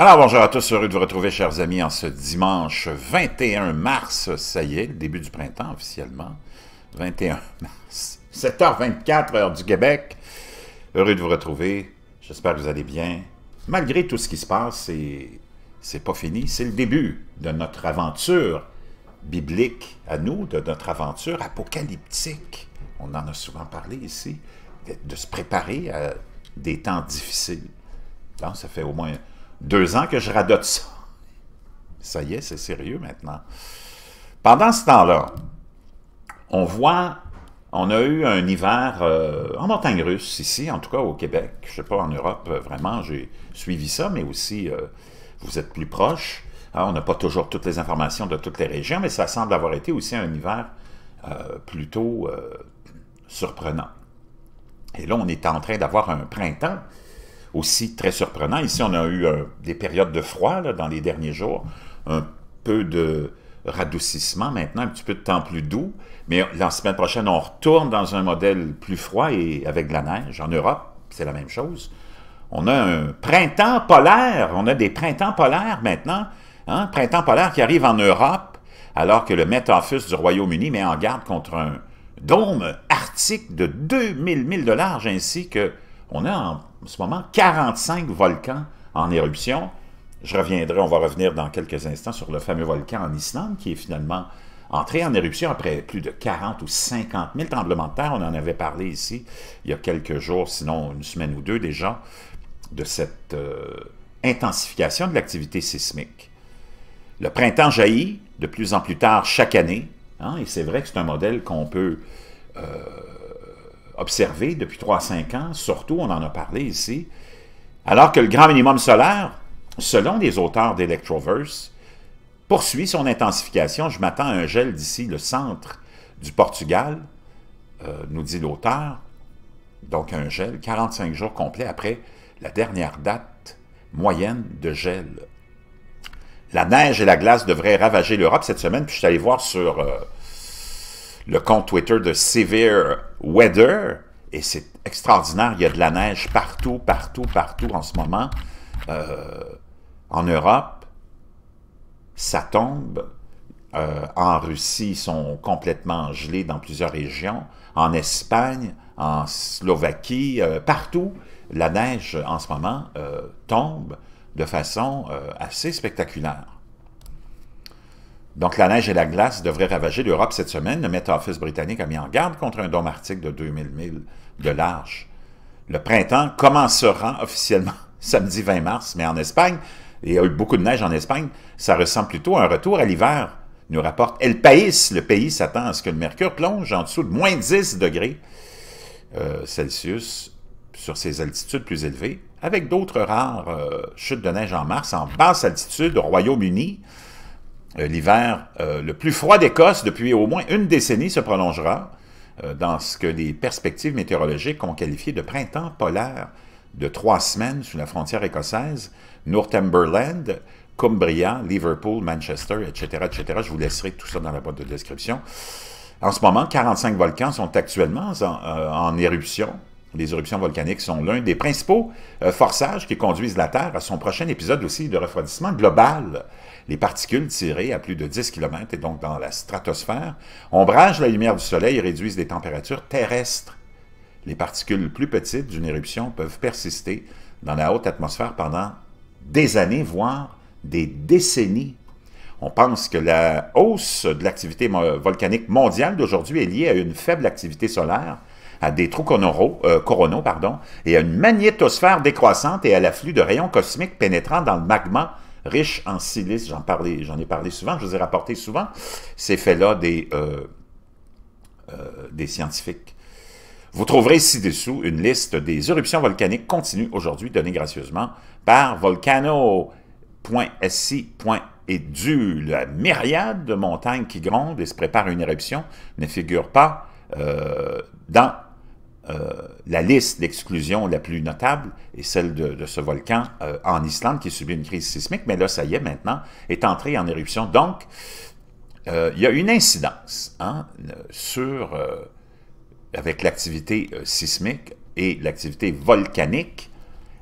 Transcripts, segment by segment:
Alors bonjour à tous, heureux de vous retrouver chers amis en ce dimanche 21 mars, ça y est, le début du printemps officiellement, 21 mars, 7h24 heure du Québec, heureux de vous retrouver, j'espère que vous allez bien. Malgré tout ce qui se passe, c'est pas fini, c'est le début de notre aventure biblique à nous, de notre aventure apocalyptique. On en a souvent parlé ici, de, se préparer à des temps difficiles. ça fait au moins deux ans que je radote ça. Ça y est, c'est sérieux maintenant. Pendant ce temps-là, on voit, on a eu un hiver euh, en montagne russe, ici, en tout cas au Québec. Je ne sais pas, en Europe, euh, vraiment, j'ai suivi ça, mais aussi, euh, vous êtes plus proche. Hein, on n'a pas toujours toutes les informations de toutes les régions, mais ça semble avoir été aussi un hiver plutôt surprenant. Et là, on est en train d'avoir un printemps aussi très surprenant. Ici, on a eu euh, des périodes de froid dans les derniers jours, un peu de radoucissement maintenant, un petit peu de temps plus doux. Mais la semaine prochaine, on retourne dans un modèle plus froid et avec de la neige. En Europe, c'est la même chose. On a un printemps polaire, on a des printemps polaires maintenant. Hein? Printemps polaire qui arrive en Europe, alors que le Met Office du Royaume-Uni met en garde contre un dôme arctique de 2000 000 dollars, ainsi que on a en en ce moment 45 volcans en éruption. Je reviendrai, on va revenir dans quelques instants sur le fameux volcan en Islande qui est finalement entré en éruption après plus de 40 ou 50 000 tremblements de terre. On en avait parlé ici il y a quelques jours, sinon une semaine ou deux déjà, de cette euh, intensification de l'activité sismique. Le printemps jaillit de plus en plus tard chaque année, hein, et c'est vrai que c'est un modèle qu'on peut euh, observé depuis 3 5 ans, surtout, on en a parlé ici, alors que le grand minimum solaire, selon les auteurs d'Electroverse, poursuit son intensification. Je m'attends à un gel d'ici le centre du Portugal, euh, nous dit l'auteur. Donc un gel 45 jours complets après la dernière date moyenne de gel. La neige et la glace devraient ravager l'Europe cette semaine, puis je suis allé voir sur euh, le compte Twitter de Severe Weather, et c'est extraordinaire, il y a de la neige partout, partout, partout en ce moment. Euh, en Europe, ça tombe. Euh, en Russie, ils sont complètement gelés dans plusieurs régions. En Espagne, en Slovaquie, euh, partout, la neige en ce moment tombe de façon assez spectaculaire. Donc, la neige et la glace devraient ravager l'Europe cette semaine. Le Met Office britannique a mis en garde contre un dôme arctique de 2000 milles de large. Le printemps commencera officiellement samedi 20 mars, mais en Espagne, il y a eu beaucoup de neige en Espagne, ça ressemble plutôt à un retour à l'hiver, nous rapporte El País. Le pays s'attend à ce que le mercure plonge en dessous de moins 10 degrés euh, Celsius sur ses altitudes plus élevées, avec d'autres rares euh, chutes de neige en mars en basse altitude au Royaume-Uni, euh, l'hiver euh, le plus froid d'Écosse depuis au moins une décennie se prolongera euh, dans ce que les perspectives météorologiques ont qualifié de printemps polaire de trois semaines sous la frontière écossaise, Northumberland, Cumbria, Liverpool, Manchester, etc., etc. Je vous laisserai tout ça dans la boîte de description. En ce moment, 45 volcans sont actuellement en éruption, les éruptions volcaniques sont l'un des principaux euh, forçages qui conduisent la Terre à son prochain épisode aussi de refroidissement global. Les particules tirées à plus de 10 km et donc dans la stratosphère ombragent la lumière du Soleil et réduisent les températures terrestres. Les particules plus petites d'une éruption peuvent persister dans la haute atmosphère pendant des années, voire des décennies. On pense que la hausse de l'activité volcanique mondiale d'aujourd'hui est liée à une faible activité solaire à des trous euh, coronaux, pardon, et à une magnétosphère décroissante et à l'afflux de rayons cosmiques pénétrant dans le magma riche en silice. J'en parlais, j'en ai parlé souvent, je vous ai rapporté souvent ces faits-là des, euh, euh, des scientifiques. Vous trouverez ci-dessous une liste des éruptions volcaniques continues aujourd'hui, données gracieusement par Volcano.si.edu. La myriade de montagnes qui grondent et se préparent à une éruption ne figure pas dans euh, la liste d'exclusion la plus notable est celle de, ce volcan euh, en Islande qui subit une crise sismique, mais là, ça y est, maintenant, est entré en éruption. Donc, euh, il y a une incidence hein, sur, avec l'activité sismique et l'activité volcanique.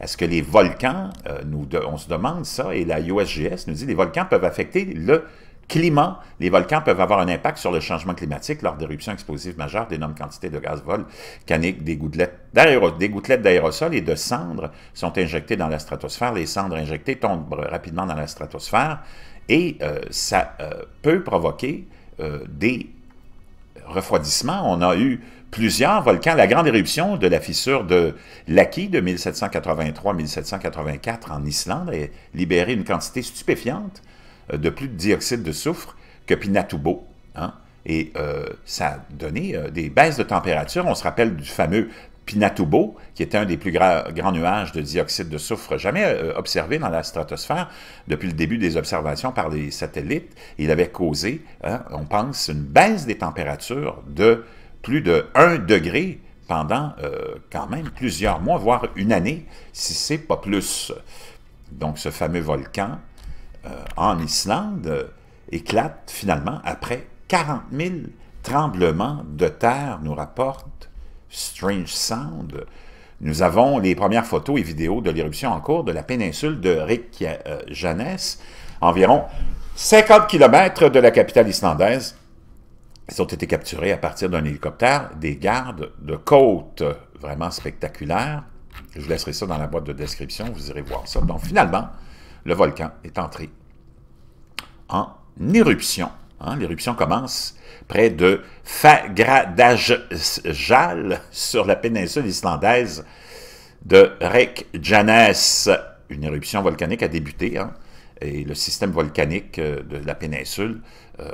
Est-ce que les volcans, nous on se demande ça, et la USGS nous dit que les volcans peuvent affecter le climat, les volcans peuvent avoir un impact sur le changement climatique lors d'éruptions explosives majeures. D'énormes quantités de gaz volcaniques, des gouttelettes d'aérosol et de cendres sont injectées dans la stratosphère. Les cendres injectées tombent rapidement dans la stratosphère et euh, ça euh, peut provoquer euh, des refroidissements. On a eu plusieurs volcans. La grande éruption de la fissure de Laki de 1783-1784 en Islande a libéré une quantité stupéfiante euh, de plus de dioxyde de soufre que Pinatubo. Hein. Et euh, ça a donné euh, des baisses de température. On se rappelle du fameux Pinatubo, qui était un des plus grands nuages de dioxyde de soufre jamais observés observé dans la stratosphère depuis le début des observations par les satellites. Il avait causé, hein, on pense, une baisse des températures de plus de 1 degré pendant quand même plusieurs mois, voire une année, si c'est pas plus. Donc ce fameux volcan euh, en Islande euh, éclate finalement après 40 000 tremblements de terre, nous rapporte Strange Sound. Nous avons les premières photos et vidéos de l'éruption en cours de la péninsule de Reykjanes, environ 50 km de la capitale islandaise. Ils ont été capturés à partir d'un hélicoptère des gardes de côte, vraiment spectaculaire. Je vous laisserai ça dans la boîte de description, vous irez voir ça. Donc finalement, le volcan est entré en éruption. Hein. L'éruption commence près de Fagradajal sur la péninsule islandaise de Reykjanes. Une éruption volcanique a débuté hein, et le système volcanique euh, de la péninsule euh,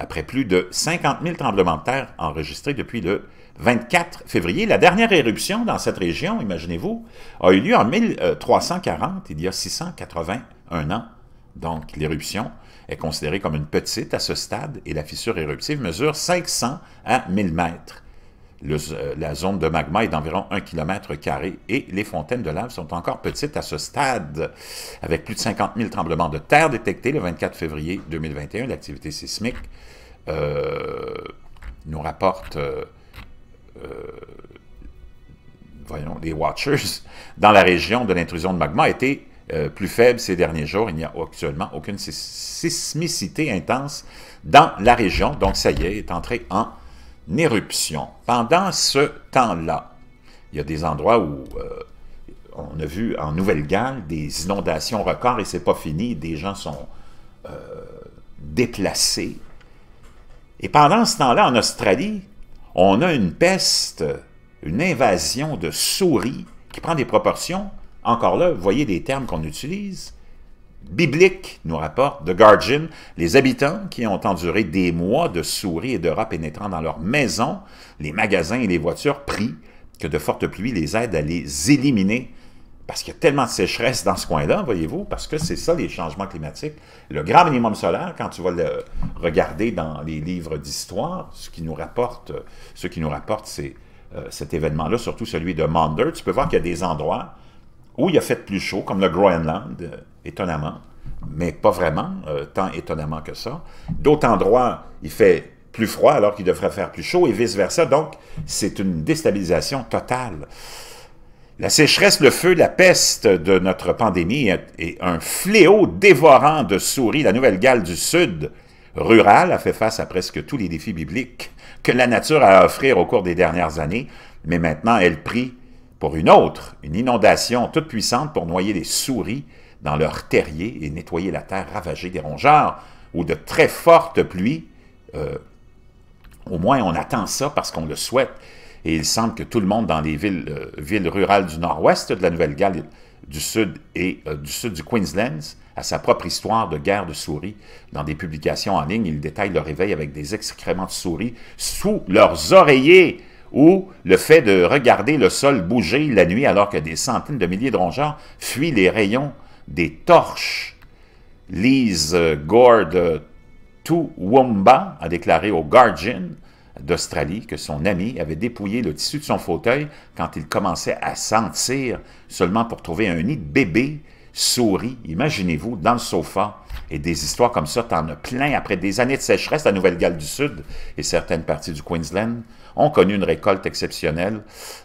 après plus de 50 000 tremblements de terre enregistrés depuis le 24 février. La dernière éruption dans cette région, imaginez-vous, a eu lieu en 1340, il y a 681 ans. Donc, l'éruption est considérée comme une petite à ce stade et la fissure éruptive mesure 500 à 1000 mètres. Euh, la zone de magma est d'environ 1 km et les fontaines de lave sont encore petites à ce stade. Avec plus de 50 000 tremblements de terre détectés le 24 février 2021, l'activité sismique euh, nous rapporte, euh, voyons, les Watchers, dans la région de l'intrusion de magma a été plus faible ces derniers jours. Il n'y a actuellement aucune sismicité intense dans la région. Donc, ça y est, est entré en éruption. Pendant ce temps-là, il y a des endroits où euh, on a vu en Nouvelle-Galles des inondations records et c'est pas fini, des gens sont euh, déplacés. Et pendant ce temps-là, en Australie, on a une peste, une invasion de souris qui prend des proportions, encore là, vous voyez des termes qu'on utilise, biblique, nous rapporte de Guardian, les habitants qui ont enduré des mois de souris et de rats pénétrant dans leurs maisons, les magasins et les voitures prient que de fortes pluies les aident à les éliminer. Parce qu'il y a tellement de sécheresse dans ce coin-là, voyez-vous, parce que c'est ça les changements climatiques. Le grand minimum solaire, quand tu vas le regarder dans les livres d'histoire, ce qui nous rapporte, ce qui nous rapporte, c'est euh, cet événement-là, surtout celui de Maunder. Tu peux voir qu'il y a des endroits où il a fait plus chaud, comme le Groenland, euh, étonnamment, mais pas vraiment, euh, tant étonnamment que ça. D'autres endroits, il fait plus froid alors qu'il devrait faire plus chaud et vice-versa. Donc, c'est une déstabilisation totale. La sécheresse, le feu, la peste de notre pandémie est un fléau dévorant de souris. La Nouvelle-Galles du Sud, rurale, a fait face à presque tous les défis bibliques que la nature a à offrir au cours des dernières années, mais maintenant elle prie pour une autre, une inondation toute puissante pour noyer les souris dans leurs terriers et nettoyer la terre ravagée des rongeurs, ou de très fortes pluies. Euh, au moins, on attend ça parce qu'on le souhaite. Et il semble que tout le monde dans les villes, euh, rurales du nord-ouest de la Nouvelle-Galles, du sud et euh, du sud du Queensland, a sa propre histoire de guerre de souris. Dans des publications en ligne, ils détaillent leur réveil avec des excréments de souris sous leurs oreillers ou le fait de regarder le sol bouger la nuit alors que des centaines de milliers de rongeurs fuient les rayons des torches. Lise Gord Tuwumba a déclaré au Guardian d'Australie que son ami avait dépouillé le tissu de son fauteuil quand il commençait à sentir, seulement pour trouver un nid de bébé souris, imaginez-vous, dans le sofa. Et des histoires comme ça, t'en as plein. Après des années de sécheresse, la Nouvelle-Galles du Sud et certaines parties du Queensland ont connu une récolte exceptionnelle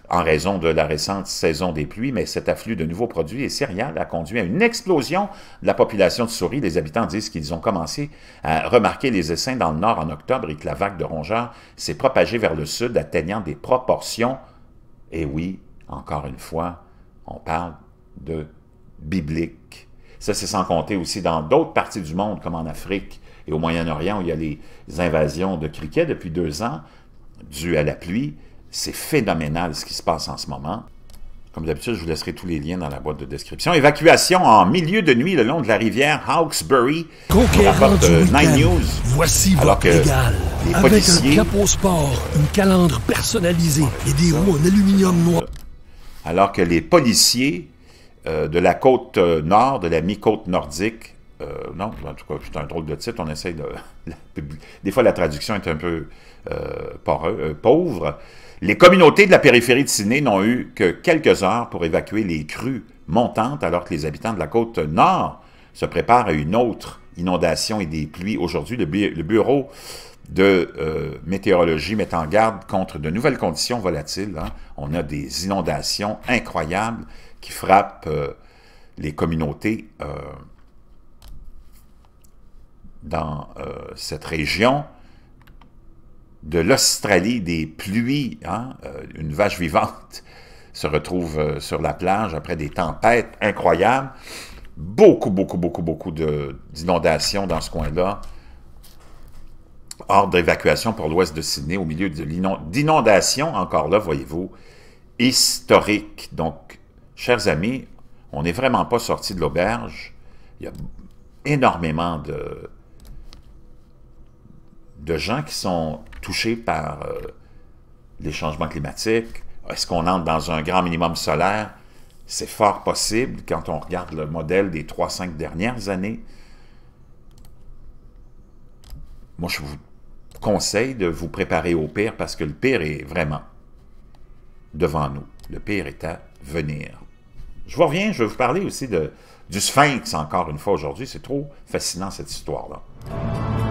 en raison de la récente saison des pluies, mais cet afflux de nouveaux produits et céréales a conduit à une explosion de la population de souris. Les habitants disent qu'ils ont commencé à remarquer les essaims dans le nord en octobre et que la vague de rongeurs s'est propagée vers le sud, atteignant des proportions. Et oui, encore une fois, on parle de biblique. Ça, c'est sans compter aussi dans d'autres parties du monde, comme en Afrique et au Moyen-Orient, où il y a les invasions de criquets depuis deux ans, dues à la pluie. C'est phénoménal ce qui se passe en ce moment. Comme d'habitude, je vous laisserai tous les liens dans la boîte de description. Évacuation en milieu de nuit le long de la rivière Hawkesbury. Conquérant du Nine News. Voici que égal. Avec un sport, une calandre personnalisée et des roues en aluminium noir. Alors que les policiers euh, de la côte euh, nord, de la mi-côte nordique. Euh, non, en tout cas, c'est un drôle de titre, on essaye de... Des fois, la traduction est un peu pauvre. Les communautés de la périphérie de Sydney n'ont eu que quelques heures pour évacuer les crues montantes, alors que les habitants de la côte nord se préparent à une autre inondation et des pluies. Aujourd'hui, le bureau de euh, météorologie met en garde contre de nouvelles conditions volatiles. Hein. On a des inondations incroyables qui frappent euh, les communautés euh, dans cette région. De l'Australie, des pluies, hein, une vache vivante se retrouve sur la plage après des tempêtes incroyables. Beaucoup, beaucoup, beaucoup, beaucoup d'inondations dans ce coin-là ordre d'évacuation pour l'ouest de Sydney au milieu d'inondations, encore là, voyez-vous, historique Donc, chers amis, on n'est vraiment pas sorti de l'auberge. Il y a énormément de, de gens qui sont touchés par euh, les changements climatiques. Est-ce qu'on entre dans un grand minimum solaire? C'est fort possible quand on regarde le modèle des 3-5 dernières années. Moi, je vous Conseil de vous préparer au pire parce que le pire est vraiment devant nous. Le pire est à venir. Je vois reviens, je vais vous parler aussi de, du sphinx encore une fois aujourd'hui. C'est trop fascinant cette histoire-là.